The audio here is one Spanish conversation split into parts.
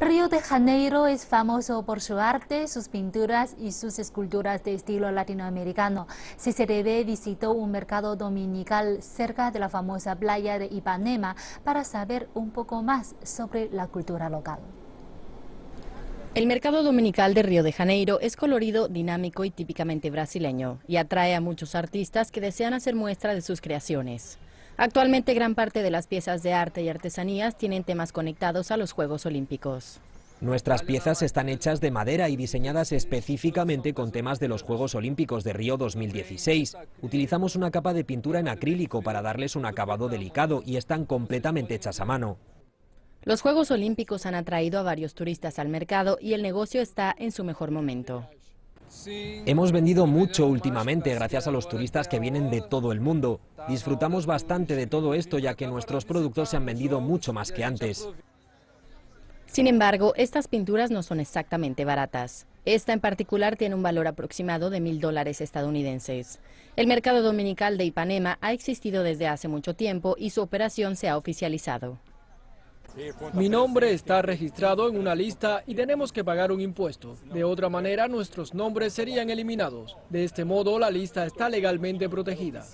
Río de Janeiro es famoso por su arte, sus pinturas y sus esculturas de estilo latinoamericano. debe, visitó un mercado dominical cerca de la famosa playa de Ipanema para saber un poco más sobre la cultura local. El mercado dominical de Río de Janeiro es colorido, dinámico y típicamente brasileño y atrae a muchos artistas que desean hacer muestra de sus creaciones. Actualmente gran parte de las piezas de arte y artesanías tienen temas conectados a los Juegos Olímpicos. Nuestras piezas están hechas de madera y diseñadas específicamente con temas de los Juegos Olímpicos de Río 2016. Utilizamos una capa de pintura en acrílico para darles un acabado delicado y están completamente hechas a mano. Los Juegos Olímpicos han atraído a varios turistas al mercado y el negocio está en su mejor momento. Hemos vendido mucho últimamente gracias a los turistas que vienen de todo el mundo. Disfrutamos bastante de todo esto ya que nuestros productos se han vendido mucho más que antes. Sin embargo, estas pinturas no son exactamente baratas. Esta en particular tiene un valor aproximado de mil dólares estadounidenses. El mercado dominical de Ipanema ha existido desde hace mucho tiempo y su operación se ha oficializado. Mi nombre está registrado en una lista y tenemos que pagar un impuesto. De otra manera, nuestros nombres serían eliminados. De este modo, la lista está legalmente protegida.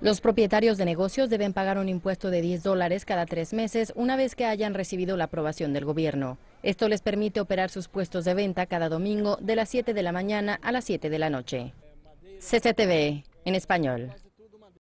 Los propietarios de negocios deben pagar un impuesto de 10 dólares cada tres meses una vez que hayan recibido la aprobación del gobierno. Esto les permite operar sus puestos de venta cada domingo de las 7 de la mañana a las 7 de la noche. CCTV, en español.